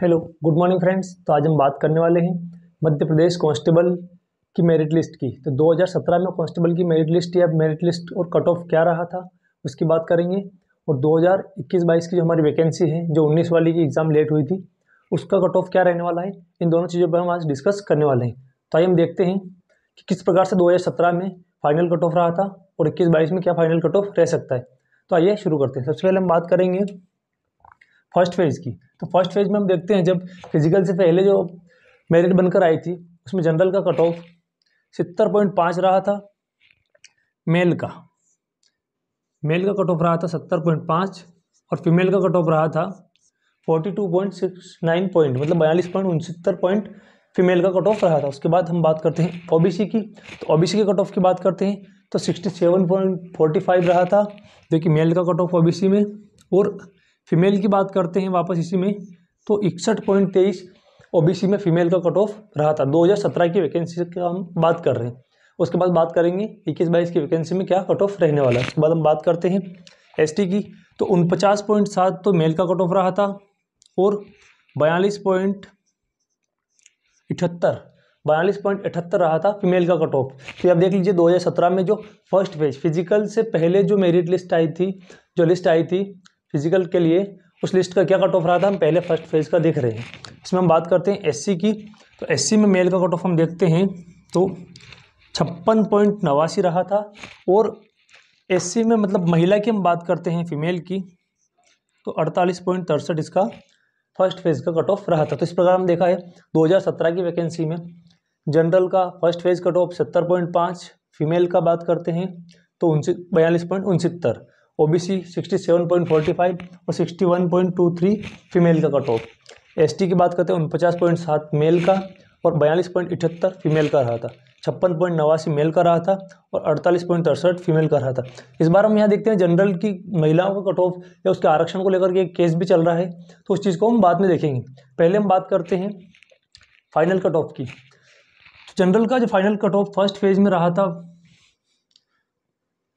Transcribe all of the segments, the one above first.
hello good morning friends तो आज हम बात करने वाले हैं मध्य प्रदेश कांस्टेबल की मेरिट लिस्ट की तो 2017 में कांस्टेबल की मेरिट लिस्ट या मेरिट लिस्ट और कट ऑफ क्या रहा था उसकी बात करेंगे और 2021-22 की जो हमारी वैकेंसी है जो 19 वाली की एग्ज़ाम लेट हुई थी उसका कट ऑफ क्या रहने वाला है इन दोनों चीज़ों पर हम आज डिस्कस करने वाले हैं तो आइए हम देखते हैं कि किस प्रकार से दो में फाइनल कट ऑफ रहा था और इक्कीस बाईस में क्या फाइनल कट ऑफ रह सकता है तो आइए शुरू करते हैं सबसे पहले हम बात करेंगे फर्स्ट फेज़ की तो फर्स्ट फेज़ में हम देखते हैं जब फिजिकल से पहले जो मेरिट बनकर आई थी उसमें जनरल का कट ऑफ सत्तर पॉइंट पाँच रहा था मेल का मेल का कट ऑफ रहा था सत्तर पॉइंट पाँच और फीमेल का कट ऑफ रहा था forty two point six nine point मतलब बयालीस पॉइंट उनसत्तर पॉइंट फीमेल का कट ऑफ रहा था उसके बाद हम बात करते हैं ओ की तो ओ के कट ऑफ की बात करते हैं तो sixty seven point forty five रहा था जो कि मेल का कट ऑफ ओ में और फीमेल की बात करते हैं वापस इसी में तो इकसठ पॉइंट तेईस ओ में फीमेल का कट ऑफ रहा था 2017 की वैकेंसी की हम बात कर रहे हैं उसके बाद बात करेंगे इक्कीस बाईस की वैकेंसी में क्या कट ऑफ रहने वाला है उसके बाद हम बात करते हैं एस की तो उनपचास पॉइंट सात तो मेल का कट ऑफ रहा था और बयालीस पॉइंट इठहत्तर बयालीस पॉइंट अठहत्तर रहा था फीमेल का कट ऑफ तो आप देख लीजिए 2017 में जो फर्स्ट फेज फिजिकल से पहले जो मेरिट लिस्ट आई थी जो लिस्ट आई थी फिजिकल के लिए उस लिस्ट का क्या कट ऑफ रहा था हम पहले फर्स्ट फेज का देख रहे हैं इसमें हम बात करते हैं एस की तो एस में मेल का कट ऑफ हम देखते हैं तो छप्पन पॉइंट नवासी रहा था और एस में मतलब महिला की हम बात करते हैं फीमेल की तो अड़तालीस पॉइंट तिरसठ इसका फर्स्ट फेज़ का कट ऑफ रहा था तो इस प्रकार हम देखा है 2017 की वैकेंसी में जनरल का फर्स्ट फेज़ कट ऑफ सत्तर पॉइंट पाँच फीमेल का बात करते हैं तो उनसे बयालीस पॉइंट उनसत्तर ओबीसी 67.45 और 61.23 फीमेल का कट ऑफ एसटी की बात करते हैं उनपचास पॉइंट सात मेल का और बयालीस पॉइंट इठहत्तर फीमेल का रहा था छप्पन पॉइंट नवासी मेल का रहा था और अड़तालीस पॉइंट तिरसठ फीमेल का रहा था इस बार हम यहाँ देखते हैं जनरल की महिलाओं का कट ऑफ या उसके आरक्षण को लेकर के एक केस भी चल रहा है तो उस चीज़ को हम बाद में देखेंगे पहले हम बात करते हैं फाइनल कट ऑफ की जनरल तो का जो final cut off first phase में रहा था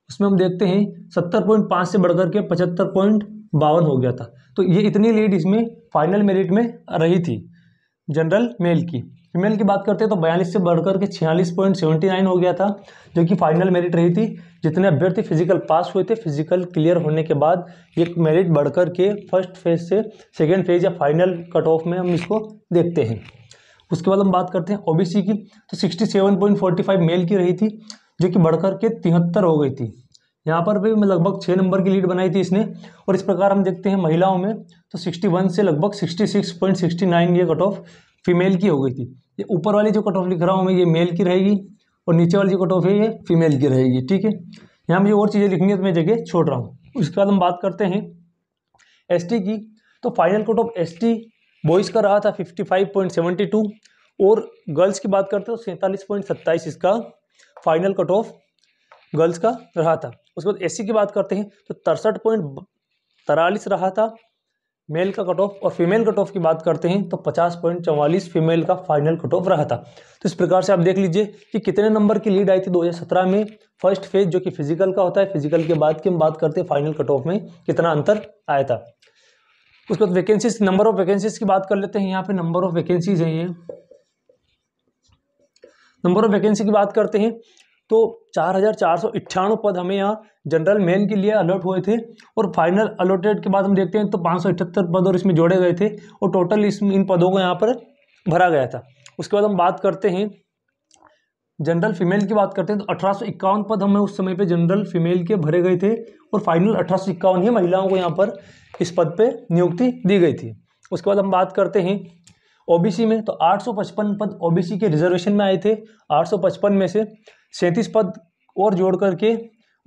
उसमें हम देखते हैं सत्तर पॉइंट पाँच से बढ़कर के पचहत्तर पॉइंट बावन हो गया था तो ये इतनी लीड इसमें फाइनल मेरिट में रही थी जनरल मेल की फीमेल की बात करते हैं तो बयालीस से बढ़कर के छियालीस पॉइंट सेवेंटी नाइन हो गया था जो कि फाइनल मेरिट रही थी जितने अभ्यर्थी फिजिकल पास हुए थे फिजिकल क्लियर होने के बाद ये मेरिट बढ़कर के फर्स्ट फेज से सेकेंड फेज या फाइनल कट ऑफ में हम इसको देखते हैं उसके बाद हम बात करते हैं ओबीसी की तो sixty seven point forty five male की रही थी जो कि बढ़कर के तिहत्तर हो गई थी यहाँ पर भी लगभग छः नंबर की लीड बनाई थी इसने और इस प्रकार हम देखते हैं महिलाओं में तो 61 से लगभग 66.69 ये कट ऑफ फीमेल की हो गई थी ये ऊपर वाली जो कट ऑफ लिख रहा हूँ मैं ये मेल की रहेगी और नीचे वाली जो कट ऑफ है ये फीमेल की रहेगी ठीक है यहाँ मुझे और चीज़ें लिखनी है तो मैं जगह छोड़ रहा हूँ उसके बाद हम बात करते हैं एस की तो final cut off S boys का रहा था टू और गर्ल्स की बात करते तो सैंतालीस पॉइंट सैंतालीस इसका फाइनल कट ऑफ गर्ल्स का रहा था उसके बाद एससी की बात करते हैं तो तिरसठ पॉइंट तरालीस रहा था मेल का कट ऑफ और फीमेल कट ऑफ की बात करते हैं तो पचास पॉइंट चौवालीस फीमेल का फाइनल कट ऑफ रहा था तो इस प्रकार से आप देख लीजिए कि कितने नंबर की लीड आई थी 2017 में फर्स्ट फेज जो कि फिजिकल का होता है फिजिकल के बाद की हम बात करते हैं फाइनल कट ऑफ में कितना अंतर आया था उसके बाद वैकेंसीज नंबर ऑफ वैकेंसीज की बात कर लेते हैं यहाँ पे नंबर ऑफ वैकेंसीज हैं ये नंबर ऑफ वैकेंसी की बात करते हैं तो चार हज़ार चार सौ पद हमें यहाँ जनरल मेन के लिए अलॉट हुए थे और फाइनल अलॉटेड के बाद हम देखते हैं तो पाँच सौ अठहत्तर पद और इसमें जोड़े गए थे और टोटल इस इन पदों को यहाँ पर भरा गया था उसके बाद हम बात करते हैं जनरल फीमेल की बात करते हैं तो अठारह पद हमें उस समय पे जनरल फीमेल के भरे गए थे और फाइनल अठारह ही महिलाओं को यहाँ पर इस पद पे नियुक्ति दी गई थी उसके बाद हम बात करते हैं ओबीसी में तो 855 पद ओबीसी के रिजर्वेशन में आए थे 855 में से सैंतीस पद और जोड़ करके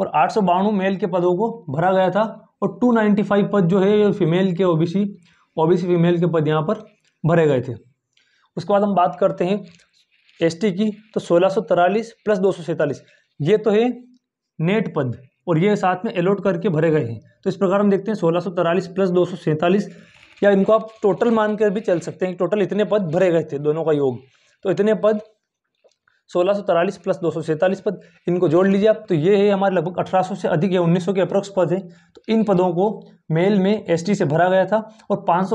और आठ मेल के पदों को भरा गया था और 295 पद जो है फीमेल के ओबीसी ओबीसी फीमेल के पद यहाँ पर भरे गए थे उसके बाद हम बात करते हैं एसटी की तो सोलह प्लस दो ये तो है नेट पद और ये साथ में अलॉट करके भरे गए हैं तो इस प्रकार हम देखते हैं सोलह प्लस दो या इनको आप टोटल मानकर भी चल सकते हैं टोटल इतने पद भरे गए थे दोनों का योग तो इतने पद सोलह प्लस दो पद इनको जोड़ लीजिए आप तो ये है हमारे लगभग 1800 से अधिक या 1900 के अप्रोक्स पद हैं तो इन पदों को मेल में एसटी से भरा गया था और पाँच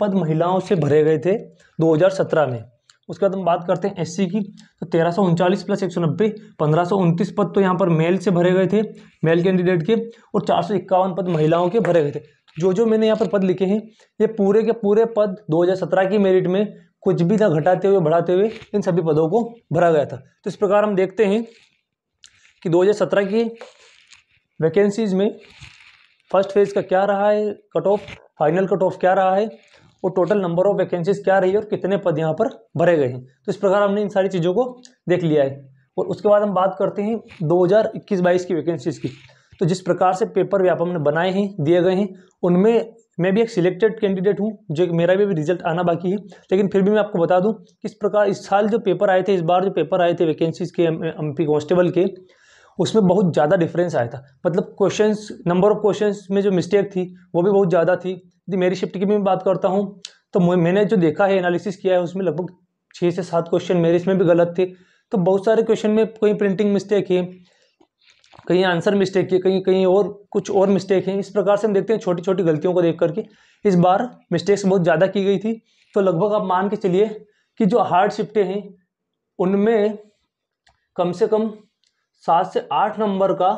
पद महिलाओं से भरे गए थे 2017 में उसके बाद हम बात करते हैं एससी की तो तेरह प्लस एक सौ नब्बे पंद्रह पद तो यहाँ पर मेल से भरे गए थे मेल कैंडिडेट के और चार पद महिलाओं के भरे गए थे जो जो मैंने यहाँ पर पद लिखे हैं ये पूरे के पूरे पद 2017 की मेरिट में कुछ भी ना घटाते हुए बढ़ाते हुए इन सभी पदों को भरा गया था तो इस प्रकार हम देखते हैं कि 2017 की वैकेंसीज़ में फर्स्ट फेज़ का क्या रहा है cut off final cut off क्या रहा है और टोटल नंबर ऑफ वैकेंसीज क्या रही है और कितने पद यहाँ पर भरे गए हैं तो इस प्रकार हमने इन सारी चीज़ों को देख लिया है और उसके बाद हम बात करते हैं दो हज़ार की वैकेंसीज़ की तो जिस प्रकार से पेपर भी ने बनाए हैं दिए गए हैं उनमें मैं भी एक सिलेक्टेड कैंडिडेट हूँ जो मेरा भी, भी रिजल्ट आना बाकी है लेकिन फिर भी मैं आपको बता दूँ किस प्रकार इस साल जो पेपर आए थे इस बार जो पेपर आए थे वैकेंसीज के एम पी कॉन्स्टेबल के उसमें बहुत ज़्यादा डिफरेंस आया था मतलब क्वेश्चंस नंबर ऑफ क्वेश्चंस में जो मिस्टेक थी वो भी बहुत ज़्यादा थी यदि मेरी शिफ्ट की भी मैं बात करता हूँ तो मैंने जो देखा है एनालिसिस किया है उसमें लगभग छः से सात क्वेश्चन मेरे इसमें भी गलत थे तो बहुत सारे क्वेश्चन में कोई प्रिंटिंग मिस्टेक है कहीं आंसर मिस्टेक है कहीं कहीं और कुछ और मिस्टेक हैं इस प्रकार से हम देखते हैं छोटी छोटी गलतियों को देख करके इस बार मिस्टेक्स बहुत ज़्यादा की गई थी तो लगभग आप मान के चलिए कि जो हार्ड शिफ्टें हैं उनमें कम से कम सात से आठ नंबर का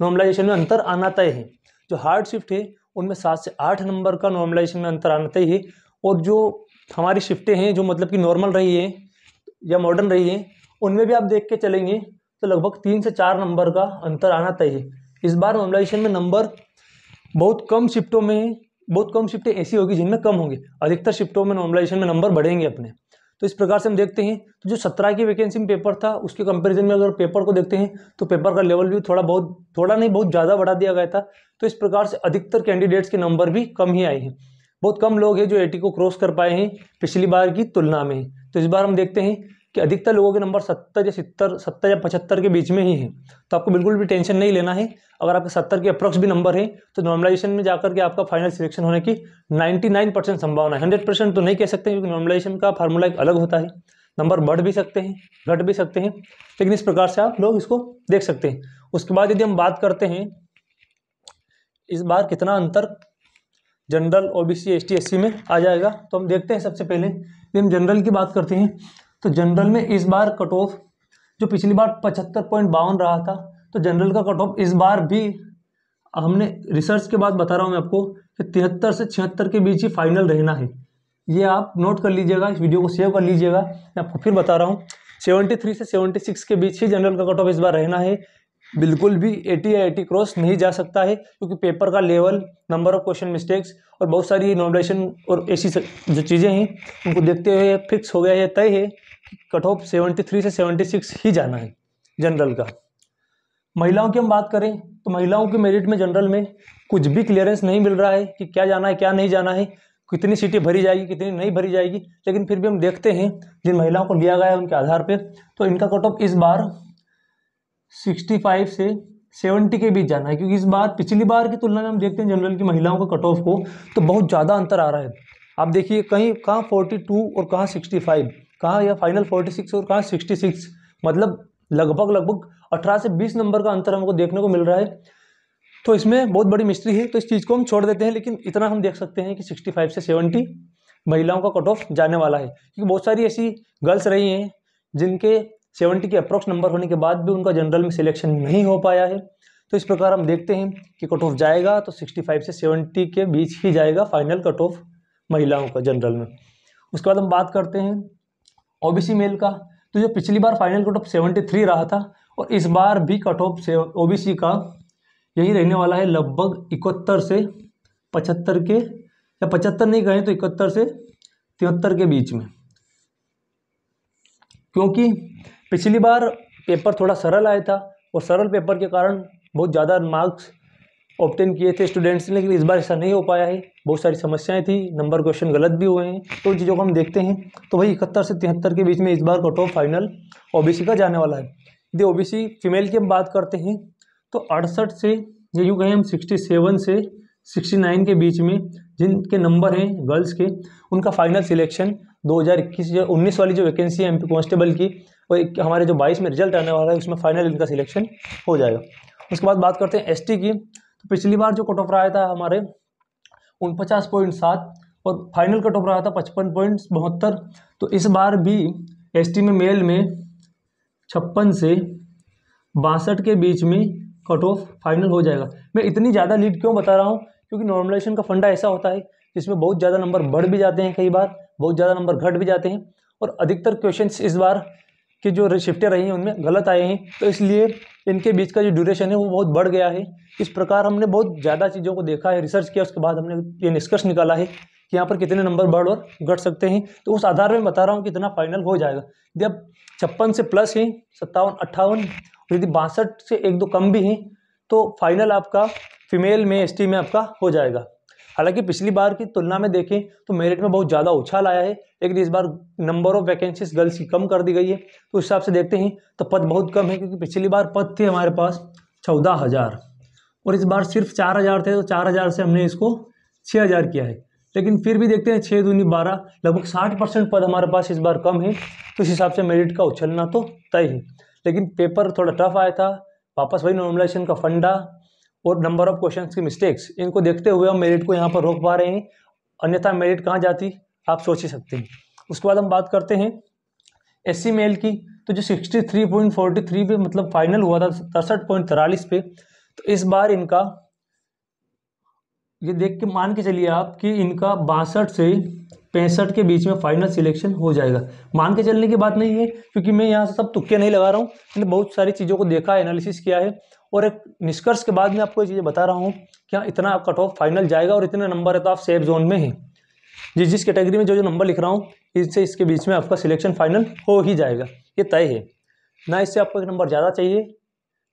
नॉर्मलाइजेशन में अंतर आना तय है जो हार्ड शिफ्ट है उनमें सात से आठ नंबर का नॉर्मलाइजेशन में अंतर आना तय है और जो हमारी शिफ्टें हैं जो मतलब कि नॉर्मल रही है या मॉडर्न रही है उनमें भी आप देख के चलेंगे तो लगभग तीन से चार नंबर का अंतर आना तय है इस बार नॉर्मलाइजेशन में नंबर बहुत कम शिफ्टों में बहुत कम शिफ्टें ऐसी होगी जिनमें कम होंगे अधिकतर शिफ्टों में नॉर्मलाइजेशन में नंबर बढ़ेंगे अपने तो इस प्रकार से हम देखते हैं तो जो सत्रह की वैकेंसी में पेपर था उसके कंपैरिजन में अगर पेपर को देखते हैं तो पेपर का लेवल भी थोड़ा बहुत थोड़ा नहीं बहुत ज़्यादा बढ़ा दिया गया था तो इस प्रकार से अधिकतर कैंडिडेट्स के नंबर भी कम ही आए हैं बहुत कम लोग हैं जो एटी को क्रॉस कर पाए हैं पिछली बार की तुलना में तो इस बार हम देखते हैं कि अधिकतर लोगों के नंबर सत्तर या सत्तर सत्तर या पचहत्तर के बीच में ही है तो आपको बिल्कुल भी टेंशन नहीं लेना है अगर आपके सत्तर के अप्रोक्स भी नंबर है तो नॉर्मलाइजेशन में जाकर के आपका फाइनल सिलेक्शन होने की नाइन्टी नाइन परसेंट संभावना है हंड्रेड परसेंट तो नहीं कह सकते क्योंकि नॉर्मलाइजेशन का फार्मूला एक अलग होता है नंबर बढ़ भी सकते हैं घट भी सकते हैं लेकिन इस प्रकार से आप लोग इसको देख सकते हैं उसके बाद यदि हम बात करते हैं इस बार कितना अंतर जनरल ओबीसी एसटी एससी में आ जाएगा तो हम देखते हैं सबसे पहले यदि हम जनरल की बात करते हैं तो जनरल में इस बार कट ऑफ जो पिछली बार पचहत्तर पॉइंट बावन रहा था तो जनरल का कट ऑफ इस बार भी हमने रिसर्च के बाद बता रहा हूँ मैं आपको कि तिहत्तर से छिहत्तर के बीच ही फाइनल रहना है ये आप नोट कर लीजिएगा इस वीडियो को सेव कर लीजिएगा मैं आपको फिर बता रहा हूँ सेवेंटी थ्री से सेवेंटी सिक्स के बीच ही जनरल का कट ऑफ इस बार रहना है बिल्कुल भी एटी या एटी क्रॉस नहीं जा सकता है क्योंकि पेपर का level number of question mistakes और बहुत सारी नॉमिनेशन और ऐसी जो चीज़ें हैं उनको देखते हुए फिक्स हो गया है तय है कट ऑफ सेवेंटी थ्री से सेवेंटी सिक्स ही जाना है जनरल का महिलाओं की हम बात करें तो महिलाओं के मेरिट में जनरल में कुछ भी क्लियरेंस नहीं मिल रहा है कि क्या जाना है क्या नहीं जाना है कितनी सीटें भरी जाएगी कितनी नहीं भरी जाएगी लेकिन फिर भी हम देखते हैं जिन महिलाओं को लिया गया है उनके आधार पर तो इनका कट ऑफ इस बार सिक्सटी फाइव से सेवेंटी के बीच जाना है क्योंकि इस बार पिछली बार की तुलना में हम देखते हैं जनरल की महिलाओं का कट ऑफ को तो बहुत ज़्यादा अंतर आ रहा है आप देखिए कहीं कहाँ फोर्टी टू और कहाँ सिक्सटी फाइव कहाँ या फाइनल फोर्टी सिक्स और कहाँ सिक्सटी सिक्स मतलब लगभग लगभग अठारह से बीस नंबर का अंतर हमको देखने को मिल रहा है तो इसमें बहुत बड़ी मिस्ट्री है तो इस चीज़ को हम छोड़ देते हैं लेकिन इतना हम देख सकते हैं कि सिक्सटी फाइव से सेवेंटी महिलाओं का कट ऑफ जाने वाला है क्योंकि बहुत सारी ऐसी गर्ल्स रही हैं जिनके सेवेंटी के अप्रोक्स नंबर होने के बाद भी उनका जनरल में सिलेक्शन नहीं हो पाया है तो इस प्रकार हम देखते हैं कि कट ऑफ जाएगा तो सिक्सटी फाइव से सेवेंटी के बीच ही जाएगा फाइनल कट ऑफ महिलाओं का जनरल में उसके बाद हम बात करते हैं ओबीसी मेल का तो जो पिछली बार final cut off seventy three रहा था और इस बार भी कट ऑफ ओबीसी का यही रहने वाला है लगभग इकहत्तर से पचहत्तर के या पचहत्तर नहीं कहें तो इकहत्तर से तिहत्तर के बीच में क्योंकि पिछली बार पेपर थोड़ा सरल आया था और सरल पेपर के कारण बहुत ज़्यादा मार्क्स ऑप्टेन किए थे स्टूडेंट्स ने लेकिन इस बार ऐसा नहीं हो पाया है बहुत सारी समस्याएं थी नंबर क्वेश्चन गलत भी हुए हैं तो चीज़ों को हम देखते हैं तो वही इकहत्तर से तिहत्तर के बीच में इस बार कट ऑफ फाइनल ओबीसी का जाने वाला है यदि ओबीसी फीमेल की हम बात करते हैं तो अड़सठ से ये यूँ कहें हम सिक्सटी सेवन से सिक्सटी नाइन के बीच में जिनके नंबर हैं गर्ल्स के उनका फाइनल सिलेक्शन इक्कीस या उन्नीस वाली जो वैकेंसी है पी कांस्टेबल की वो हमारे जो बाईस में रिजल्ट आने वाला है उसमें फाइनल इनका सिलेक्शन हो जाएगा उसके बाद बात करते हैं एसटी की तो पिछली बार जो कट ऑफ रहा था हमारे उनपचास पॉइंट सात और फाइनल कट ऑफ रहा था पचपन पॉइंट बहत्तर तो इस बार भी एस में मेल में छप्पन से बासठ के बीच में कट ऑफ फाइनल हो जाएगा मैं इतनी ज़्यादा लीड क्यों बता रहा हूँ क्योंकि नॉर्मलाइजेशन का फंडा ऐसा होता है जिसमें बहुत ज़्यादा नंबर बढ़ भी जाते हैं कई बार बहुत ज़्यादा नंबर घट भी जाते हैं और अधिकतर क्वेश्चन इस बार के जो शिफ्टें रही हैं उनमें गलत आए हैं तो इसलिए इनके बीच का जो ड्यूरेशन है वो बहुत बढ़ गया है इस प्रकार हमने बहुत ज़्यादा चीज़ों को देखा है रिसर्च किया उसके बाद हमने ये निष्कर्ष निकाला है कि यहाँ पर कितने नंबर बढ़ और घट सकते हैं तो उस आधार में बता रहा हूँ कितना फाइनल हो जाएगा जब छप्पन से प्लस हैं सत्तावन अट्ठावन यदि बासठ से एक दो कम भी हैं तो फाइनल आपका फीमेल में एस में आपका हो जाएगा हालांकि पिछली बार की तुलना में देखें तो मेरिट में बहुत ज़्यादा उछाल आया है लेकिन इस बार नंबर ऑफ वैकेंसीज गर्ल्स की कम कर दी गई है तो उस हिसाब से देखते हैं तो पद बहुत कम है क्योंकि पिछली बार पद थे हमारे पास चौदह हज़ार और इस बार सिर्फ चार हज़ार थे तो चार हज़ार से हमने इसको छः हज़ार किया है लेकिन फिर भी देखते हैं छः दूनी बारह लगभग साठ परसेंट पद हमारे पास इस बार कम है तो इस हिसाब से मेरिट का उछलना तो तय है लेकिन पेपर थोड़ा टफ आया था वापस वही नॉर्मलाइजेशन का फंडा और नंबर ऑफ क्वेश्चन की मिस्टेक्स इनको देखते हुए हम मेरिट को यहाँ पर रोक पा रहे हैं अन्यथा मेरिट कहाँ जाती आप सोच ही सकते हैं उसके बाद हम बात करते हैं एस सी मेल की तो जो 63.43 पे मतलब फाइनल हुआ था तिरसठ पॉइंट तिरालीस पे तो इस बार इनका ये देख के मान के चलिए आप कि इनका बासठ से पैंसठ के बीच में फाइनल सिलेक्शन हो जाएगा मान के चलने की बात नहीं है क्योंकि मैं यहाँ से सब तुक्के नहीं लगा रहा हूँ मैंने बहुत सारी चीज़ों को देखा एनालिसिस किया है और एक निष्कर्ष के बाद में आपको ये चीज़ें बता रहा हूँ कि हाँ इतना कट ऑफ फाइनल जाएगा और इतने नंबर है तो आप सेफ जोन में ही जिस जिस कैटेगरी में जो जो नंबर लिख रहा हूँ इससे इसके बीच में आपका सिलेक्शन फाइनल हो ही जाएगा ये तय है ना इससे आपको एक नंबर ज़्यादा चाहिए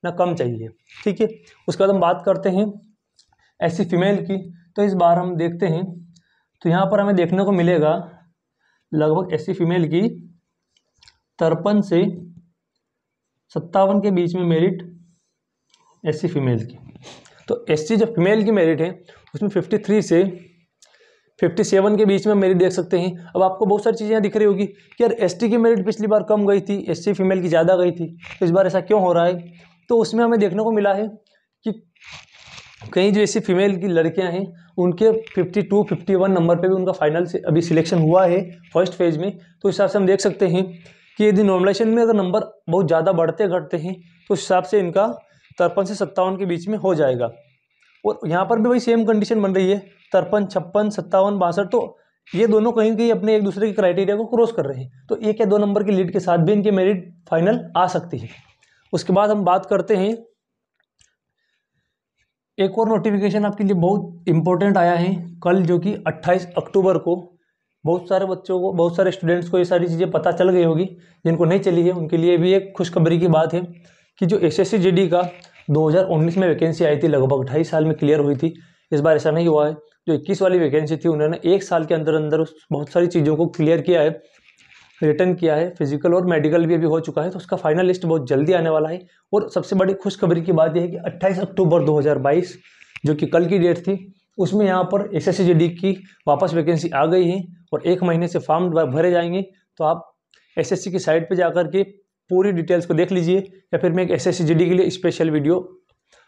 ना कम चाहिए ठीक है उसके बाद हम बात करते हैं ऐसी फीमेल की तो इस बार हम देखते हैं तो यहाँ पर हमें देखने को मिलेगा लगभग ऐसी फीमेल की तिरपन से सत्तावन के बीच में मेरिट एस फीमेल की तो एस जो फीमेल की मेरिट है उसमें 53 से 57 के बीच में मेरिट देख सकते हैं अब आपको बहुत सारी चीज़ें दिख रही होगी कि यार एस की मेरिट पिछली बार कम गई थी एस फीमेल की ज़्यादा गई थी तो इस बार ऐसा क्यों हो रहा है तो उसमें हमें देखने को मिला है कि कई जो ऐसी फीमेल की लड़कियां हैं उनके 52, 51 नंबर पे भी उनका फाइनल से अभी सिलेक्शन हुआ है फर्स्ट फेज में तो इस हिसाब से हम देख सकते हैं कि यदि नॉमिनेशन में अगर नंबर बहुत ज़्यादा बढ़ते घटते हैं तो उस हिसाब से इनका तिरपन से सत्तावन के बीच में हो जाएगा और यहाँ पर भी वही सेम कंडीशन बन रही है तिरपन छप्पन सत्तावन बासठ तो ये दोनों कहीं कहीं अपने एक दूसरे के क्राइटेरिया को क्रॉस कर रहे हैं तो एक या दो नंबर की लीड के साथ भी इनकी मेरिट फाइनल आ सकती है उसके बाद हम बात करते हैं एक और नोटिफिकेशन आपके लिए बहुत इंपॉर्टेंट आया है कल जो कि 28 अक्टूबर को बहुत सारे बच्चों को बहुत सारे स्टूडेंट्स को ये सारी चीज़ें पता चल गई होगी जिनको नहीं चली है उनके लिए भी एक खुशखबरी की बात है कि जो एस एस का 2019 में वैकेंसी आई थी लगभग ढाई साल में क्लियर हुई थी इस बार ऐसा नहीं हुआ है जो 21 वाली वैकेंसी थी उन्होंने एक साल के अंदर अंदर बहुत सारी चीज़ों को क्लियर किया है रिटर्न किया है फिजिकल और मेडिकल भी अभी हो चुका है तो उसका फाइनल लिस्ट बहुत जल्दी आने वाला है और सबसे बड़ी खुशखबरी की बात यह है कि अट्ठाईस अक्टूबर दो जो कि कल की डेट थी उसमें यहाँ पर एस एस की वापस वैकेंसी आ गई है और एक महीने से फॉर्म भरे जाएंगे तो आप एस की साइट पर जाकर के पूरी डिटेल्स को देख लीजिए या फिर मैं एक एस एस के लिए स्पेशल वीडियो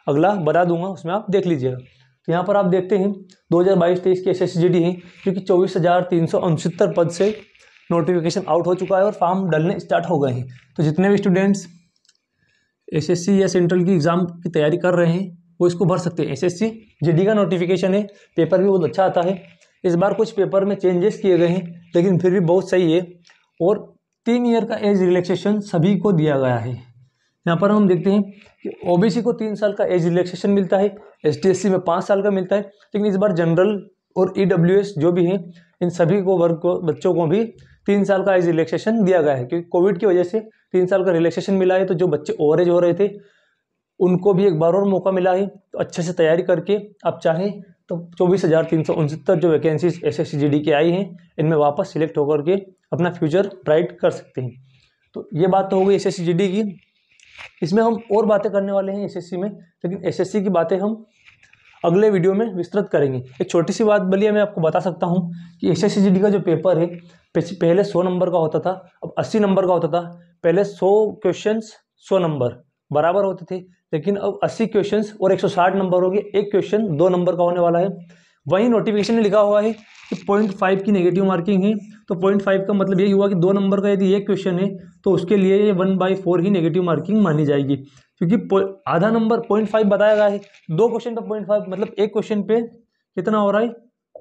अगला बना दूंगा उसमें आप देख लीजिएगा तो यहाँ पर आप देखते हैं 2022-23 की एस एस है जो कि चौबीस पद से नोटिफिकेशन आउट हो चुका है और फॉर्म डालने स्टार्ट हो गए हैं तो जितने भी स्टूडेंट्स एसएससी या सेंट्रल की एग्ज़ाम की तैयारी कर रहे हैं वो इसको भर सकते हैं एसएससी एस का नोटिफिकेशन है पेपर भी बहुत अच्छा आता है इस बार कुछ पेपर में चेंजेस किए गए हैं लेकिन फिर भी बहुत सही है और तीन ईयर का एज रिलैक्सेशन सभी को दिया गया है यहाँ पर हम देखते हैं कि ओबीसी को तीन साल का एज रिलैक्सेशन मिलता है एसटीएससी में पाँच साल का मिलता है लेकिन इस बार जनरल और ईडब्ल्यूएस e जो भी हैं इन सभी को वर्ग को बच्चों को भी तीन साल का एज रिलैक्सेशन दिया गया है क्योंकि कोविड की वजह से तीन साल का रिलैक्सेशन मिला है तो जो बच्चे ओवर एज हो रहे थे उनको भी एक बार और मौका मिला है तो अच्छे से तैयारी करके आप चाहें तो चौबीस हज़ार तीन सौ उनसत्तर जो vacancies S S C G D की आई हैं इनमें वापस सिलेक्ट होकर के अपना फ्यूचर ब्राइट कर सकते हैं तो ये बात तो हो गई एस एस की इसमें हम और बातें करने वाले हैं एसएससी में लेकिन एसएससी की बातें हम अगले वीडियो में विस्तृत करेंगे एक छोटी सी बात बलिए मैं आपको बता सकता हूँ कि एस एस का जो पेपर है पहले सौ नंबर का होता था अब अस्सी नंबर का होता था पहले सौ क्वेश्चन सौ नंबर बराबर होते थे लेकिन अब अस्सी क्वेश्चन और एक सौ साठ नंबर हो गए एक क्वेश्चन दो नंबर का होने वाला है वहीं नोटिफिकेशन में लिखा हुआ है कि पॉइंट फाइव की नेगेटिव मार्किंग है तो पॉइंट फाइव का मतलब यही हुआ कि दो नंबर का यदि एक क्वेश्चन है तो उसके लिए ये वन बाई फोर ही नेगेटिव मार्किंग मानी जाएगी क्योंकि आधा नंबर पॉइंट फाइव बताया गया है दो क्वेश्चन का पॉइंट फाइव मतलब एक क्वेश्चन पे कितना हो रहा है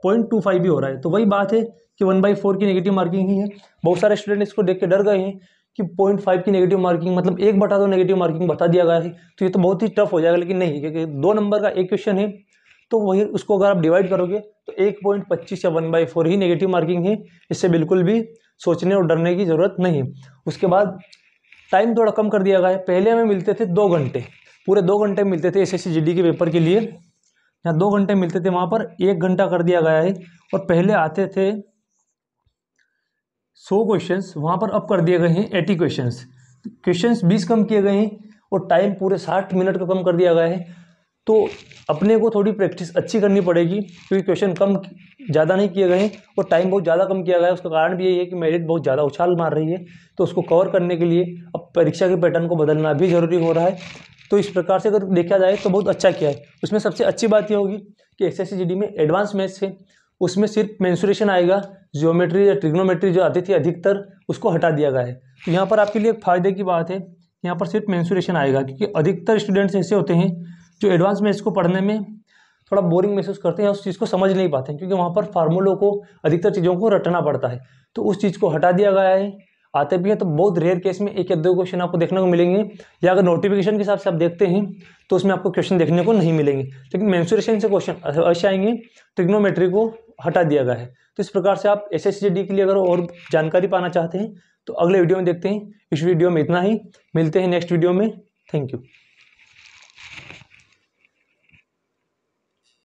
पॉइंट टू फाइव भी हो रहा है तो वही बात है कि वन बाई फोर की नेगेटिव मार्किंग ही है बहुत सारे स्टूडेंट इसको देख के डर गए हैं कि पॉइंट फाइव की नेगेटिव मार्किंग मतलब एक बटा दो नेगेटिव मार्किंग बता दिया गया है तो ये तो बहुत ही टफ हो जाएगा लेकिन नहीं क्योंकि दो नंबर का एक क्वेश्चन है तो वही उसको अगर आप डिवाइड करोगे तो एक पॉइंट पच्चीस या वन बाई फोर ही नेगेटिव मार्किंग है इससे बिल्कुल भी सोचने और डरने की ज़रूरत नहीं उसके बाद टाइम थोड़ा कम कर दिया गया है पहले हमें मिलते थे दो घंटे पूरे दो घंटे मिलते थे एस एस के पेपर के लिए यहाँ दो घंटे मिलते थे वहाँ पर एक घंटा कर दिया गया है और पहले आते थे सौ क्वेश्चंस वहाँ पर अब कर दिए गए हैं एटी क्वेश्चंस क्वेश्चंस बीस कम किए गए हैं और टाइम पूरे साठ मिनट का कम कर दिया गया है तो अपने को थोड़ी प्रैक्टिस अच्छी करनी पड़ेगी क्योंकि क्वेश्चन कम ज़्यादा नहीं किए गए और टाइम बहुत ज़्यादा कम किया गया है उसका कारण भी यही है कि मेरिट बहुत ज़्यादा उछाल मार रही है तो उसको कवर करने के लिए अब परीक्षा के पैटर्न को बदलना भी ज़रूरी हो रहा है तो इस प्रकार से अगर देखा जाए तो बहुत अच्छा किया है उसमें सबसे अच्छी बात यह होगी कि एस एस में एडवांस मैथ्स है उसमें सिर्फ मैंसुरेशन आएगा जियोमेट्री या ट्रिग्नोमेट्री जो आती थी अधिकतर उसको हटा दिया गया है तो यहाँ पर आपके लिए एक फ़ायदे की बात है यहाँ पर सिर्फ मैंसुरेशन आएगा क्योंकि अधिकतर स्टूडेंट्स ऐसे होते हैं जो एडवांस में इसको पढ़ने में थोड़ा बोरिंग महसूस करते हैं उस चीज़ को समझ नहीं पाते हैं क्योंकि वहाँ पर फार्मूलों को अधिकतर चीज़ों को रटना पड़ता है तो उस चीज़ को हटा दिया गया है आते भी हैं तो बहुत रेयर केस में एक या दो क्वेश्चन आपको देखने को मिलेंगे या अगर नोटिफिकेशन के हिसाब से आप देखते हैं तो उसमें आपको क्वेश्चन देखने को नहीं मिलेंगे लेकिन मैंसुरेशन से क्वेश्चन अवश्य आएंगे ट्रिग्नोमेट्री को हटा दिया गया है तो इस प्रकार से आप एस एस के लिए अगर और जानकारी पाना चाहते हैं तो अगले वीडियो में देखते हैं इस वीडियो में इतना ही मिलते हैं नेक्स्ट वीडियो में थैंक यू